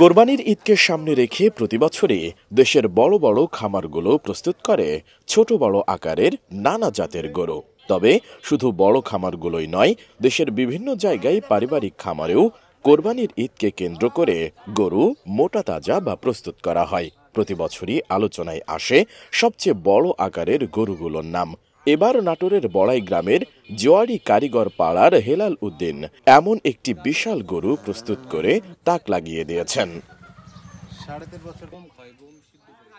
কোরবানির ঈদকে সামনে রেখে প্রতি বছরই দেশের বড় বড় খামারগুলো প্রস্তুত করে ছোট বড় আকারের নানা জাতের গরু তবে শুধু বড় খামারগুলোই নয় দেশের বিভিন্ন জায়গায় পারিবারিক খামারেও কোরবানির ঈদকে কেন্দ্র করে গরু মোটা তাজা বা প্রস্তুত করা হয় প্রতি বছরই আলোচনায় আসে সবচেয়ে বড় আকারের গরুগুলোর নাম এবার নাটোরের বড়াই গ্রামের জোয়ারি কারিগর পাড়ার হেলাল উদ্দিন এমন একটি বিশাল গরু প্রস্তুত করে তাক লাগিয়ে দিয়েছেন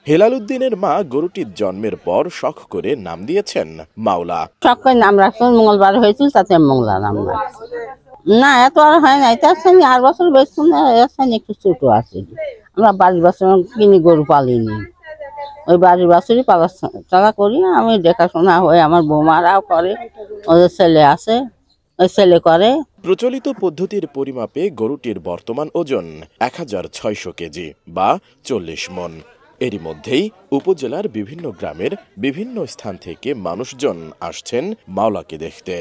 হেলাল উদ্দিনের মা গরুটির জন্মের পর শখ করে নাম দিয়েছেন মাওলা শখ করে নাম রাখছেন মঙ্গলবার হয়েছিল তাতে মঙ্গলা নাম না এত আর হয় না এটা আসেনি আর বছর বেশি না একটু ছোট আছে আমরা বাইশ বছর কিনি গরু পালিনি ওই বাড়ি বাসুরি পালা চালা করি আমি দেখাশোনা হয়ে আমার বৌমারাও করে ওদের ছেলে আছে ওই ছেলে করে প্রচলিত পদ্ধতির পরিমাপে গরুটির বর্তমান ওজন এক হাজার ছয়শো কেজি বা চল্লিশ মন এরই মধ্যেই উপজেলার বিভিন্ন গ্রামের বিভিন্ন স্থান থেকে মানুষজন আসছেন মাওলাকে দেখতে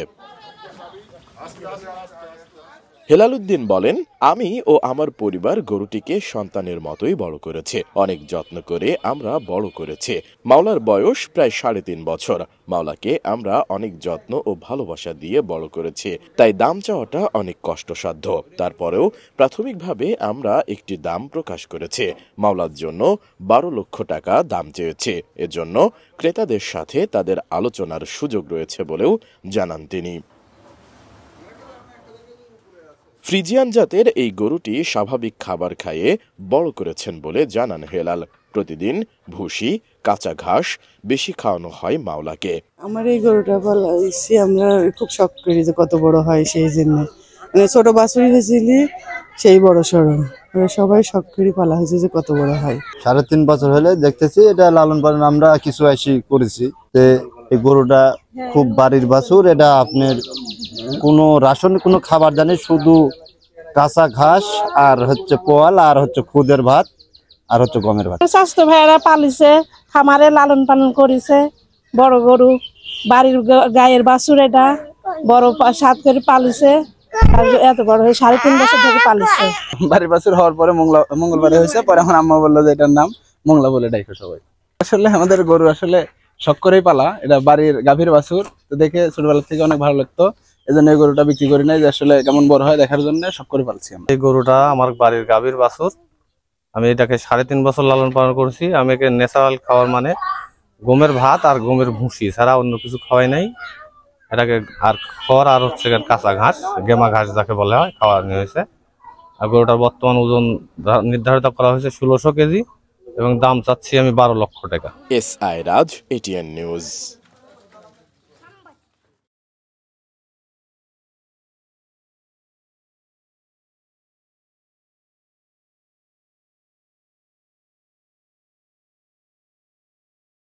হেলাল উদ্দিন বলেন আমি ও আমার পরিবার গরুটিকে সন্তানের মতোই বড় করেছে অনেক যত্ন করে আমরা বড় করেছে মাওলার বয়স প্রায় সাড়ে তিন বছর মাওলাকে আমরা অনেক যত্ন ও ভালোবাসা দিয়ে বড় করেছে তাই দাম চাওয়াটা অনেক কষ্টসাধ্য তারপরেও প্রাথমিকভাবে আমরা একটি দাম প্রকাশ করেছে মাওলার জন্য বারো লক্ষ টাকা দাম চেয়েছে এজন্য ক্রেতাদের সাথে তাদের আলোচনার সুযোগ রয়েছে বলেও জানান তিনি ফ্রিজিয়ান জাতের এই গরুটি স্বাভাবিক খাবার খাইয়ে বড় করেছেন বলে জানান হেলাল প্রতিদিন ভুসি কাঁচা ঘাস বেশি খাওয়ানো হয় মাওলাকে আমার এই গরুটা বলা হয়েছে আমরা খুব শখ করি যে কত বড় হয় সেই জন্য মানে ছোট বাছুরি হয়েছিল সেই বড় সরম সবাই শখ করি পালা হয়েছে যে কত বড় হয় সাড়ে তিন বছর হলে দেখতেছি এটা লালন পালন আমরা কিছু আসি করেছি যে এই গরুটা খুব বাড়ির বাছুর এটা আপনার কোনো রাসন কোনো খাবার জানি শুধু কাঁচা ঘাস আর হচ্ছে পোয়াল আর হচ্ছে খুদের ভাত আর হচ্ছে গমের ভাত স্বাস্থ্য ভাইয়েরা পালিছে খামারে লালন পালন করেছে বড় গরু বাড়ির গায়ের বাছুর এটা বড় সাত করে পালিছে এত বড় হয়ে সাড়ে তিন বছর ধরে পালিছে বাড়ির বাছুর হওয়ার পরে মঙ্গলা মঙ্গলবারে হয়েছে পরে আমার আম্মা বললো যে এটার নাম মঙ্গলা বলে ডাইকো সবাই আসলে আমাদের গরু আসলে শখ করেই পালা এটা বাড়ির গাভীর বাছুর তো দেখে ছোটবেলা থেকে অনেক ভালো লাগতো এই জন্য এই গরুটা বিক্রি করি নাই যে আসলে কেমন বড় হয় দেখার জন্য সব করে পারছি আমি এই গরুটা আমার বাড়ির গাভীর বাছুর আমি এটাকে সাড়ে তিন বছর লালন পালন করছি আমি একে ন্যাচারাল খাওয়ার মানে গমের ভাত আর গমের ভুসি ছাড়া অন্য কিছু খাওয়াই নাই এটাকে আর খড় আর হচ্ছে কাঁচা ঘাস গেমা ঘাস যাকে বলা হয় খাওয়ানো হয়েছে আর গরুটার বর্তমান ওজন নির্ধারিত করা হয়েছে ষোলোশো কেজি এবং দাম চাচ্ছি আমি বারো লক্ষ টাকা S I Raj ATN news